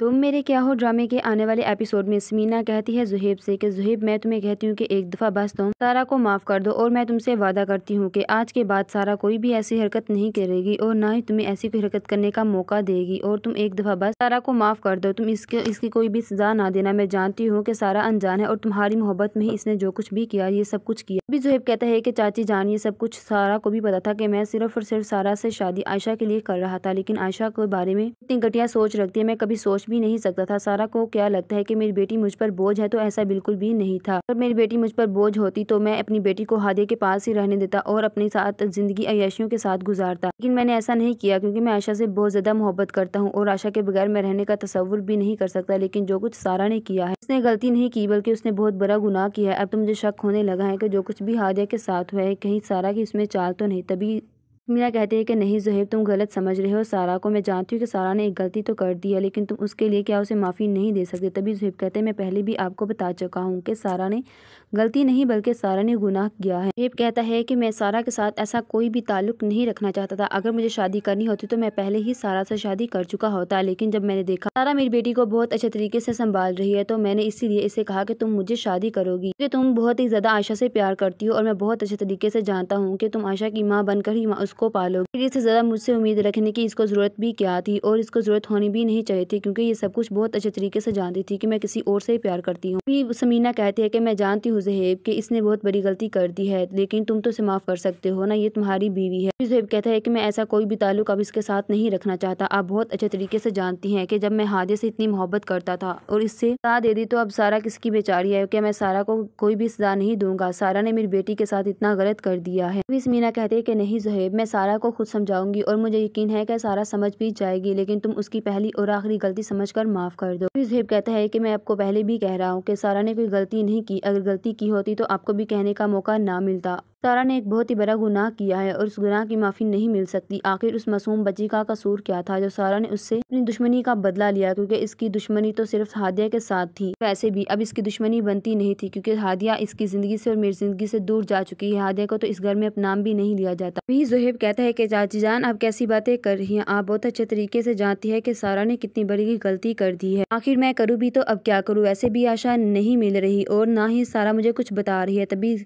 तुम मेरे क्या हो ड्रामे के आने वाले एपिसोड में समीना कहती है जुहेब से कि जुहेब मैं तुम्हें कहती हूँ कि एक दफ़ा बस तुम सारा को माफ़ कर दो और मैं तुमसे वादा करती हूँ कि आज के बाद सारा कोई भी ऐसी हरकत नहीं करेगी और ना ही तुम्हें ऐसी कोई हरकत करने का मौका देगी और तुम एक दफ़ा बस सारा को माफ़ कर दो तुम इसके इसकी कोई भी सजा ना देना मैं जानती हूँ कि सारा अनजान है और तुम्हारी मोहब्बत में ही इसने जो कुछ भी किया ये सब कुछ किया अभी जुहेब कहता है कि चाची जान ये सब कुछ सारा को भी पता था कि मैं सिर्फ और सिर्फ सारा से शादी आयशा के लिए कर रहा था लेकिन आयशा के बारे में इतनी घटिया सोच रखती है मैं कभी सोच भी नहीं सकता था सारा को क्या लगता है कि मेरी बेटी मुझ पर बोझ है तो ऐसा बिल्कुल भी नहीं था अगर मेरी बेटी मुझ पर बोझ होती तो मैं अपनी बेटी को हादिया के पास ही रहने देता और अपने साथ ज़िंदगी अयशियों के साथ गुजारता लेकिन मैंने ऐसा नहीं किया क्योंकि मैं आशा से बहुत ज़्यादा मोहब्बत करता हूँ और आशा के बगैर मैं रहने का तस्वुर भी नहीं कर सकता लेकिन जो कुछ सारा ने किया है उसने गलती नहीं की बल्कि उसने बहुत बड़ा गुनाह किया है अब तो मुझे शक होने लगा है कि जो कुछ भी हादिया के साथ हुआ है कहीं सारा की उसमें चाल तो नहीं तभी मीरा कहती है कि नहीं जहेब तुम गलत समझ रहे हो सारा को मैं जानती हूँ कि सारा ने एक गलती तो कर दी है लेकिन तुम उसके लिए क्या उसे माफ़ी नहीं दे सकते तभी जहेब कहते हैं मैं पहले भी आपको बता चुका हूँ कि सारा ने गलती नहीं बल्कि सारा ने गुनाह किया है जहेब कहता है कि मैं सारा के साथ ऐसा कोई भी ताल्लुक नहीं रखना चाहता था अगर मुझे शादी करनी होती तो मैं पहले ही सारा से शादी कर चुका होता लेकिन जब मैंने देखा सारा मेरी बेटी को बहुत अच्छे तरीके से संभाल रही है तो मैंने इसीलिए इसे कहा कि तुम मुझे शादी करोगी क्योंकि तुम बहुत ही ज़्यादा आशा से प्यार करती हो और मैं बहुत अच्छे तरीके से जानता हूँ कि तुम आशा की माँ बनकर ही उसको पालोगे फिर इससे ज़्यादा मुझसे उम्मीद रखने की इसको ज़रूरत भी क्या थी और इसको ज़रूरत होनी भी नहीं चाहिए थी क्योंकि ये सब कुछ बहुत अच्छे तरीके से जानती थी कि मैं किसी और से ही प्यार करती हूँ फिर समीना कहती है कि मैं जानती हूँ जहेब कि इसने बहुत बड़ी गलती कर दी है लेकिन तुम तो इसे माफ़ कर सकते हो ना ये तुम्हारी बीवी है जहेब कहता है की मैं ऐसा कोई भी ताल्लुक अब इसके साथ नहीं रखना चाहता आप बहुत अच्छे तरीके से जानती है की जब मैं हादे से इतनी मोहब्बत करता था और इससे सजा दे दी तो अब सारा किसकी बेचारी है क्या मैं सारा को कोई भी सजा नहीं दूंगा सारा ने मेरी बेटी के साथ इतना गलत कर दिया है फिर समीना कहते हैं कि नहीं जहेब मैं मैं सारा को खुद समझाऊंगी और मुझे यकीन है कि सारा समझ भी जाएगी लेकिन तुम उसकी पहली और आखिरी गलती समझ कर माफ़ कर दो जेब कहता है कि मैं आपको पहले भी कह रहा हूँ कि सारा ने कोई गलती नहीं की अगर गलती की होती तो आपको भी कहने का मौका ना मिलता सारा ने एक बहुत ही बड़ा गुनाह किया है और उस गुनाह की माफ़ी नहीं मिल सकती आखिर उस मासूम बच्ची का कसूर क्या था जो सारा ने उससे अपनी दुश्मनी का बदला लिया क्योंकि इसकी दुश्मनी तो सिर्फ हादिया के साथ थी वैसे भी अब इसकी दुश्मनी बनती नहीं थी क्योंकि हादिया इसकी ज़िंदगी से और मेरी ज़िंदगी से दूर जा चुकी है हादिया को तो इस घर में अब नाम भी नहीं लिया जाता वही जुहेब कहता है की चाची जान आप कैसी बातें कर रही है आप बहुत अच्छे तरीके से जानती है की सारा ने कितनी बड़ी गलती कर दी है आखिर मैं करूँ भी तो अब क्या करूँ वैसे भी आशा नहीं मिल रही और ना ही सारा मुझे कुछ बता रही है तभी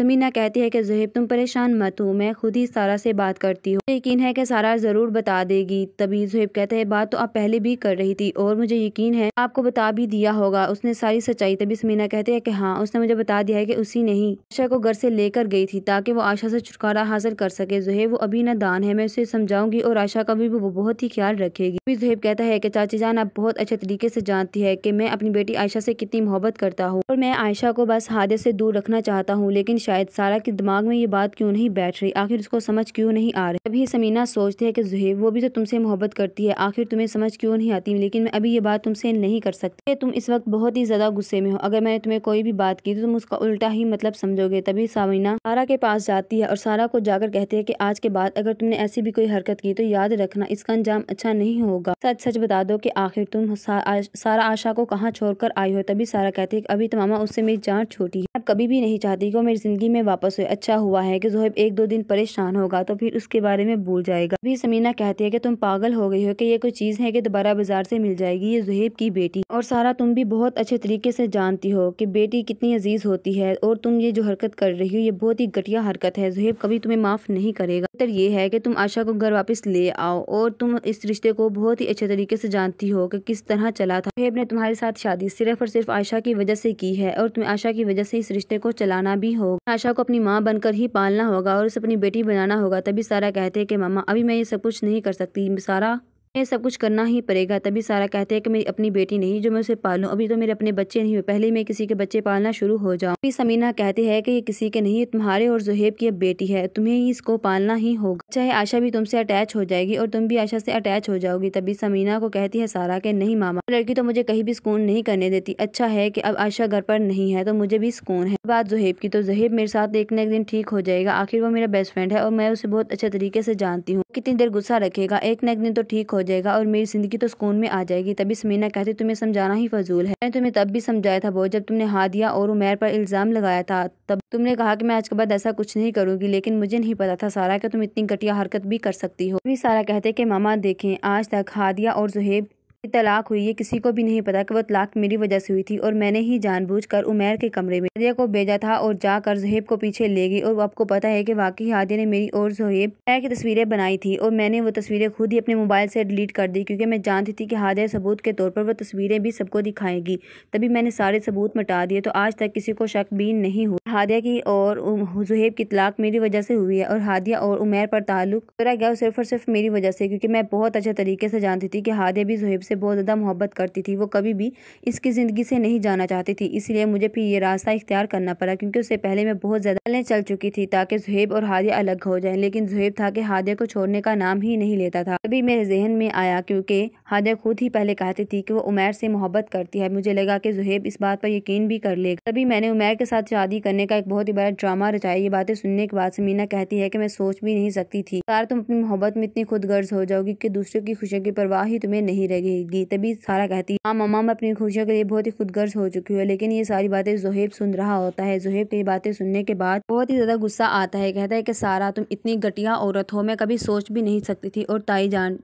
समीना कहती है की ज़हेब तुम परेशान मत हो मैं खुद ही सारा से बात करती हूँ यकीन है कि सारा ज़रूर बता देगी तभी ज़हेब कहते हैं बात तो आप पहले भी कर रही थी और मुझे यकीन है आपको बता भी दिया होगा उसने सारी सच्चाई तभी समीना कहते हैं कि हाँ उसने मुझे बता दिया है कि उसी ने ही आशा को घर से लेकर गई थी ताकि वो आशा से छुटकारा हासिल कर सके जहेब वो अभी दान है मैं उसे समझाऊंगी और आशा का भी वो बहुत ही ख्याल रखेगी तभी जहेब कहता है की चाची जान आप बहुत अच्छे तरीके से जानती है की मैं अपनी बेटी आयशा से कितनी मोहब्बत करता हूँ और मैं आयशा को बस हादसे से दूर रखना चाहता हूँ लेकिन शायद सारा के दिमाग दिमाग में ये बात क्यों नहीं बैठ रही आखिर उसको समझ क्यों नहीं आ रही तभी समीना सोचती है कि जुहेब वो भी तो तुमसे मोहब्बत करती है आखिर तुम्हें समझ क्यों नहीं आती लेकिन मैं अभी ये बात तुमसे नहीं कर सकती तुम इस वक्त बहुत ही ज़्यादा गुस्से में हो अगर मैंने तुम्हें कोई भी बात की तो तुम उसका उल्टा ही मतलब समझोगे तभी समीना सारा के पास जाती है और सारा को जाकर कहती है की आज के बाद अगर तुमने ऐसी भी कोई हरकत की तो याद रखना इसका अंजाम अच्छा नहीं होगा सच सच बता दो की आखिर तुम सारा आशा को कहाँ कर आई हो तभी सारा कहती है अभी तो मामा उससे मेरी जान छोटी है कभी भी नहीं चाहती कि वो मेरी जिंदगी में वापस हो अच्छा हुआ है कि जोहेब एक दो दिन परेशान होगा तो फिर उसके बारे में भूल जाएगा अभी समीना कहती है कि तुम पागल हो गई हो कि ये कोई चीज़ है कि दोबारा बाजार से मिल जाएगी ये जोहेब की बेटी और सारा तुम भी बहुत अच्छे तरीके से जानती हो कि बेटी कितनी अजीज़ होती है और तुम ये जो हरकत कर रही हो ये बहुत ही घटिया हरकत है जोहेब कभी तुम्हें माफ़ नहीं करेगा बेहतर ये है कि तुम आशा को घर वापस ले आओ और तुम इस रिश्ते को बहुत ही अच्छे तरीके से जानती हो कि किस तरह चला था जोहेब ने तुम्हारे साथ शादी सिर्फ और सिर्फ आशा की वजह से की है और तुम्हें आशा की वजह से इस रिश्ते को चलाना भी होगा आशा को अपनी माँ बनकर ही पालना होगा और उसे अपनी बेटी बनाना होगा तभी सारा कहते हैं कि मामा अभी मैं ये सब कुछ नहीं कर सकती सारा ये सब कुछ करना ही पड़ेगा तभी सारा कहते हैं कि मेरी अपनी बेटी नहीं जो मैं उसे पालू अभी तो मेरे अपने बच्चे नहीं हुए पहले मैं किसी के बच्चे पालना शुरू हो जाऊँ अभी समीना कहते है कि ये किसी के नहीं तुम्हारे और जुहेब की अब बेटी है तुम्हें ही इसको पालना ही होगा चाहे आशा भी तुमसे अटैच हो जाएगी और तुम भी आशा से अटैच हो जाओगी तभी समीना को कहती है सारा के नहीं मामा लड़की तो मुझे कहीं भी सुकून नहीं करने देती अच्छा है की अब आशा घर पर नहीं है तो मुझे भी सुकून है बात जुहेब की तो जुहेब मेरे साथ एक एक दिन ठीक हो जाएगा आखिर वो मेरा बेस्ट फ्रेंड है और मैं उसे बहुत अच्छे तरीके से जानती हूँ कितनी देर गुस्सा रखेगा एक ना एक दिन तो ठीक हो जाएगा और मेरी ज़िंदगी तो सुकून में आ जाएगी तभी समीना कहती तुम्हें समझाना ही फजूल है मैंने तुम्हें तब भी समझाया था बहुत जब तुमने हाथ दिया और उमेर पर इल्ज़ाम लगाया था तब तुमने कहा कि मैं आज के बाद ऐसा कुछ नहीं करूंगी लेकिन मुझे नहीं पता था सारा कि तुम इतनी घटिया हरकत भी कर सकती हो तभी सारा कहते कि मामा देखें आज तक हादिया और जुहेब तलाक हुई है किसी को भी नहीं पता कि वो तलाक मेरी वजह से हुई थी और मैंने ही जानबूझकर उमेर के कमरे में हादिया को भेजा था और जाकर जहेब को पीछे ले गई और आपको पता है कि वाकई हादिया ने मेरी और जोहेब की तस्वीरें बनाई थी और मैंने वो तस्वीरें खुद ही अपने मोबाइल से डिलीट कर दी क्योंकि मैं जानती थी कि हादिया सबूत के तौर पर वो तस्वीरें भी सबको दिखाएगी तभी मैंने सारे सबूत मिटा दिए तो आज तक किसी को शक भी नहीं हुआ हादिया की और जुहेब की तलाक मेरी वजह से हुई है और हादिया और उमेर पर ताल्लुक तोड़ा गया सिर्फ और सिर्फ मेरी वजह से क्योंकि मैं बहुत अच्छे तरीके से जानती थी कि हादिया भी जुहेब से बहुत ज़्यादा मोहब्बत करती थी वो कभी भी इसकी ज़िंदगी से नहीं जाना चाहती थी इसलिए मुझे फिर ये रास्ता इख्तियार करना पड़ा क्योंकि उससे पहले मैं बहुत ज़्यादा चल चुकी थी ताकि जुहेब और हादिया अलग हो जाए लेकिन जुहेब था कि हादिया को छोड़ने का नाम ही नहीं लेता था अभी मेरे जहन में आया क्योंकि हादिया खुद ही पहले कहती थी कि वो उमैर से मोहब्बत करती है मुझे लगा कि जुहेब इस बात पर यकीन भी कर लेगा तभी मैंने उमैर के साथ शादी करने का एक बहुत ही बड़ा ड्रामा रचाया ये बातें सुनने के बाद समीना कहती है कि मैं सोच भी नहीं सकती थी यार तुम अपनी मोहब्बत में इतनी खुद गर्ज हो जाओगी कि दूसरों की खुशियों की परवाह ही तुम्हें नहीं रहेगी गई तभी सारा कहती है हाँ मम्मा मैं अपनी खुशियों के लिए बहुत ही खुदगर्ज हो चुकी हूँ लेकिन ये सारी बातें जोहेब सुन रहा होता है जोहेब की बातें सुनने के बाद बहुत ही ज्यादा गुस्सा आता है कहता है कि सारा तुम इतनी घटिया औरत हो मैं कभी सोच भी नहीं सकती थी और ताई जान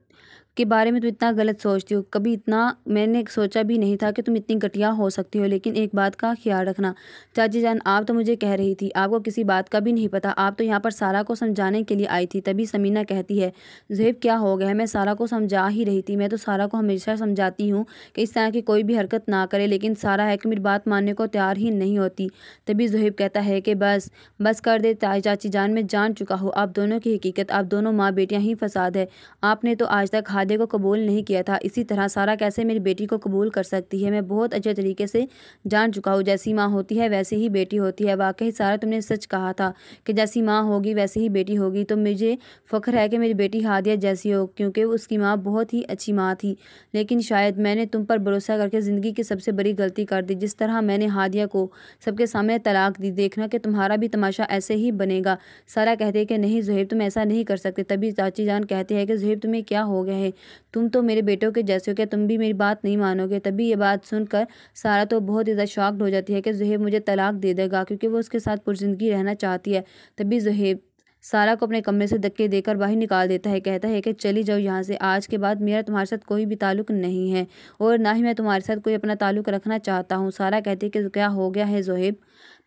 के बारे में तुम इतना गलत सोचती हो कभी इतना मैंने सोचा भी नहीं था कि तुम इतनी घटिया हो सकती हो लेकिन एक बात का ख्याल रखना चाची जान आप तो मुझे कह रही थी आपको किसी बात का भी नहीं पता आप तो यहाँ पर सारा को समझाने के लिए आई थी तभी समीना कहती है जेब क्या हो गया मैं सारा को समझा ही रही थी मैं तो सारा को हमेशा समझाती हूँ कि इस तरह की कोई भी हरकत ना करे लेकिन सारा है कि मेरी बात मानने को तैयार ही नहीं होती तभी जहेब कहता है कि बस बस कर दे चाची जान मैं जान चुका हूँ आप दोनों की हकीकत आप दोनों माँ बेटियाँ ही फसाद है आपने तो आज तक वादे को कबूल नहीं किया था इसी तरह सारा कैसे मेरी बेटी को कबूल कर सकती है मैं बहुत अच्छे तरीके से जान चुका हूँ जैसी माँ होती है वैसी ही बेटी होती है वाकई सारा तुमने सच कहा था कि जैसी माँ होगी वैसी ही बेटी होगी तो मुझे फ़ख्र है कि मेरी बेटी हादिया जैसी हो क्योंकि उसकी माँ बहुत ही अच्छी माँ थी लेकिन शायद मैंने तुम पर भरोसा करके ज़िंदगी की सबसे बड़ी गलती कर दी जिस तरह मैंने हादिया को सबके सामने तलाक दी देखना कि तुम्हारा भी तमाशा ऐसे ही बनेगा सारा कहते कि नहीं जहेब तुम ऐसा नहीं कर सकते तभी चाची जान कहते हैं कि जहेब तुम्हें क्या हो गया है गई तुम तो मेरे बेटों के जैसे हो क्या तुम भी मेरी बात नहीं मानोगे तभी ये बात सुनकर सारा तो बहुत ज़्यादा शॉक्ड हो जाती है कि जहेब मुझे तलाक दे देगा क्योंकि वो उसके साथ पुरजिंदगी रहना चाहती है तभी जहेब सारा को अपने कमरे से धक्के देकर बाहर निकाल देता है कहता है कि चली जाओ यहाँ से आज के बाद मेरा तुम्हारे साथ कोई भी ताल्लुक नहीं है और ना ही मैं तुम्हारे साथ कोई अपना ताल्लुक रखना चाहता हूँ सारा कहती है कि क्या हो गया है जोहेब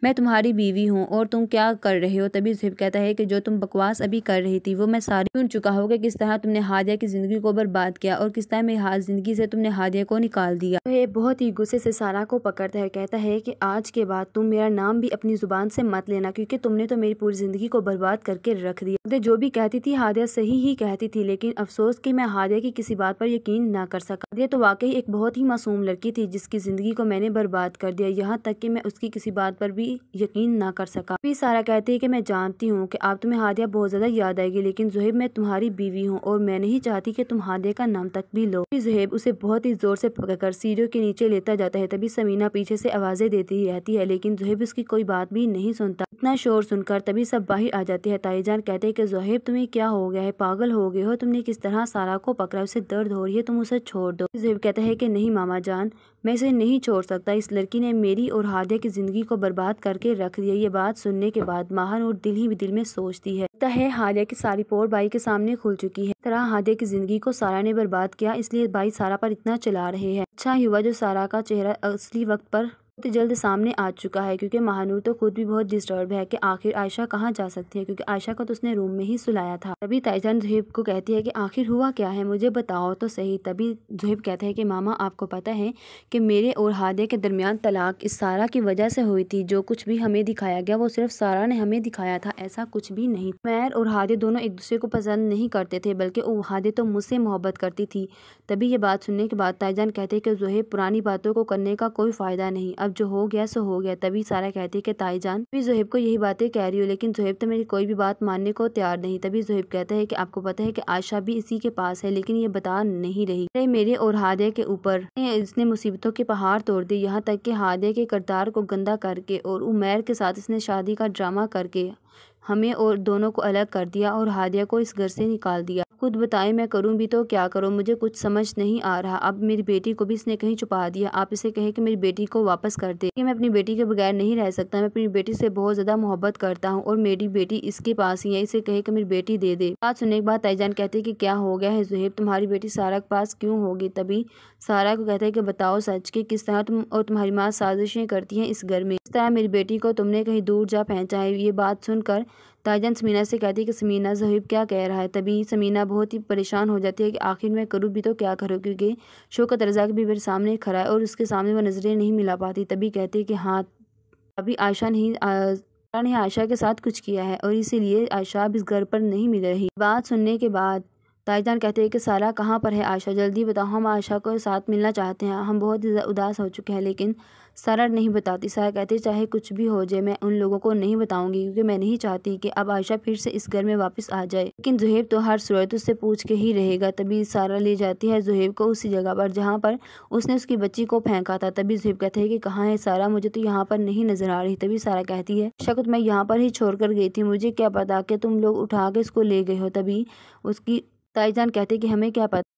मैं तुम्हारी बीवी हूँ और तुम क्या कर रहे हो तभी जोहेब कहता है कि जो तुम बकवास अभी कर रही थी वो मैं सारी सुन चुका हो कि किस तरह तुमने हादिया की ज़िंदगी को बर्बाद किया और किस तरह मेरी हाथ ज़िंदगी से तुमने हादिया को निकाल दिया तो बहुत ही गुस्से से सारा को पकड़ता है कहता है कि आज के बाद तुम मेरा नाम भी अपनी ज़ुबान से मत लेना क्योंकि तुमने तो मेरी पूरी ज़िंदगी को बर्बाद करके करके रख दिया जो भी कहती थी हादिया सही ही कहती थी लेकिन अफसोस कि मैं हादिया की किसी बात पर यकीन ना कर सका हादिया तो वाकई एक बहुत ही मासूम लड़की थी जिसकी ज़िंदगी को मैंने बर्बाद कर दिया यहाँ तक कि मैं उसकी किसी बात पर भी यकीन ना कर सका भी सारा कहती है कि मैं जानती हूँ कि आप तुम्हें हादिया बहुत ज़्यादा याद आएगी लेकिन जुहेब मैं तुम्हारी बीवी हूँ और मैं नहीं चाहती की तुम हादिया का नाम तक भी लो जुहेब उसे बहुत ही ज़ोर से कर सीढ़ियों के नीचे लेता जाता है तभी समीना पीछे से आवाज़ें देती रहती है लेकिन जुहेब उसकी कोई बात भी नहीं सुनता इतना शोर सुनकर तभी सब बाहर आ जाती है भाईजान कहते हैं कि जोहेब तुम्हें क्या हो गया है पागल हो गए हो तुमने किस तरह सारा को पकड़ा उसे दर्द हो रही है तुम उसे छोड़ दो जोहेब कहता है कि नहीं मामा जान मैं इसे नहीं छोड़ सकता इस लड़की ने मेरी और हादिया की ज़िंदगी को बर्बाद करके रख दिया ये बात सुनने के बाद माहन और दिल ही दिल में सोचती है तह है हादिया की सारी पोर बाई के सामने खुल चुकी है तरह हादिया की ज़िंदगी को सारा ने बर्बाद किया इसलिए बाई सारा पर इतना चला रहे हैं अच्छा युवा हुआ जो सारा का चेहरा असली वक्त पर जल्द सामने आ चुका है क्योंकि महानूर तो खुद भी बहुत डिस्टर्ब है कि आखिर आयशा कहाँ जा सकती है क्योंकि आयशा को तो उसने रूम में ही सुलाया था तभी ताइजान जुहेब को कहती है कि आखिर हुआ क्या है मुझे बताओ तो सही तभी जुहेब कहता है कि मामा आपको पता है कि मेरे और हादे के दरमियान तलाक इस सारा की वजह से हुई थी जो कुछ भी हमें दिखाया गया वो सिर्फ सारा ने हमें दिखाया था ऐसा कुछ भी नहीं मैर और हादे दोनों एक दूसरे को पसंद नहीं करते थे बल्कि वो हादे तो मुझसे मोहब्बत करती थी तभी ये बात सुनने के बाद ताइजान कहते हैं कि जुहेब पुरानी बातों को करने का कोई फ़ायदा नहीं अब जो हो गया सो हो गया तभी सारा कहती है कि ताई जान भी जोहेब को यही बातें कह रही हो लेकिन जोहेब तो मेरी कोई भी बात मानने को तैयार नहीं तभी जोहेब कहता है कि आपको पता है कि आशा भी इसी के पास है लेकिन ये बता नहीं रही मेरे और हादे के ऊपर इसने मुसीबतों के पहाड़ तोड़ दिए यहाँ तक कि हादे के करदार को गंदा करके और उमेर के साथ इसने शादी का ड्रामा करके हमें और दोनों को अलग कर दिया और हादिया को इस घर से निकाल दिया खुद बताए मैं करूं भी तो क्या करूं मुझे कुछ समझ नहीं आ रहा अब मेरी बेटी को भी इसने कहीं छुपा दिया आप इसे कहें कि मेरी बेटी को वापस कर दे मैं अपनी बेटी के बगैर नहीं रह सकता मैं अपनी बेटी से बहुत ज़्यादा मोहब्बत करता हूँ और मेरी बेटी इसके पास ही है इसे कहे की मेरी बेटी दे दे बात सुनने के बाद तयजान कहते की क्या हो गया है जुहेब तुम्हारी बेटी सारा के पास क्यों होगी तभी सारा को कहते हैं कि बताओ सच की किस तरह तुम और तुम्हारी माँ साजिशें करती है इस घर में इस तरह मेरी बेटी को तुमने कहीं दूर जा है ये बात सुनकर ताजन समीना से कहती है कि समीना जहीब क्या कह रहा है तभी समीना बहुत ही परेशान हो जाती है कि आखिर मैं करूँ भी तो क्या करूँ क्योंकि शोकत रजाक भी मेरे सामने खड़ा है और उसके सामने वह नज़रें नहीं मिला पाती तभी कहती है कि हाँ अभी आयशा नहीं आ, ने आयशा के साथ कुछ किया है और इसीलिए आयशा अब इस घर पर नहीं मिल रही बात सुनने के बाद ताजान कहते हैं कि सारा कहाँ पर है आयशा जल्दी बताओ हम आयशा को साथ मिलना चाहते हैं हम बहुत उदास हो चुके हैं लेकिन सारा नहीं बताती सारा कहती चाहे कुछ भी हो जाए मैं उन लोगों को नहीं बताऊंगी क्योंकि मैं नहीं चाहती कि अब आयशा फिर से इस घर में वापस आ जाए लेकिन जुहेब तो हर सूरत उससे पूछ के ही रहेगा तभी सारा ले जाती है जुहेब को उसी जगह पर जहाँ पर उसने उसकी बच्ची को फेंका था तभी जुहेब कहते हैं कि कहाँ है सारा मुझे तो यहाँ पर नहीं नजर आ रही तभी सारा कहती है शक्त मैं यहाँ पर ही छोड़ कर गई थी मुझे क्या पता कि तुम लोग उठा के इसको ले गए हो तभी उसकी ताईजान कहते कि हमें क्या पता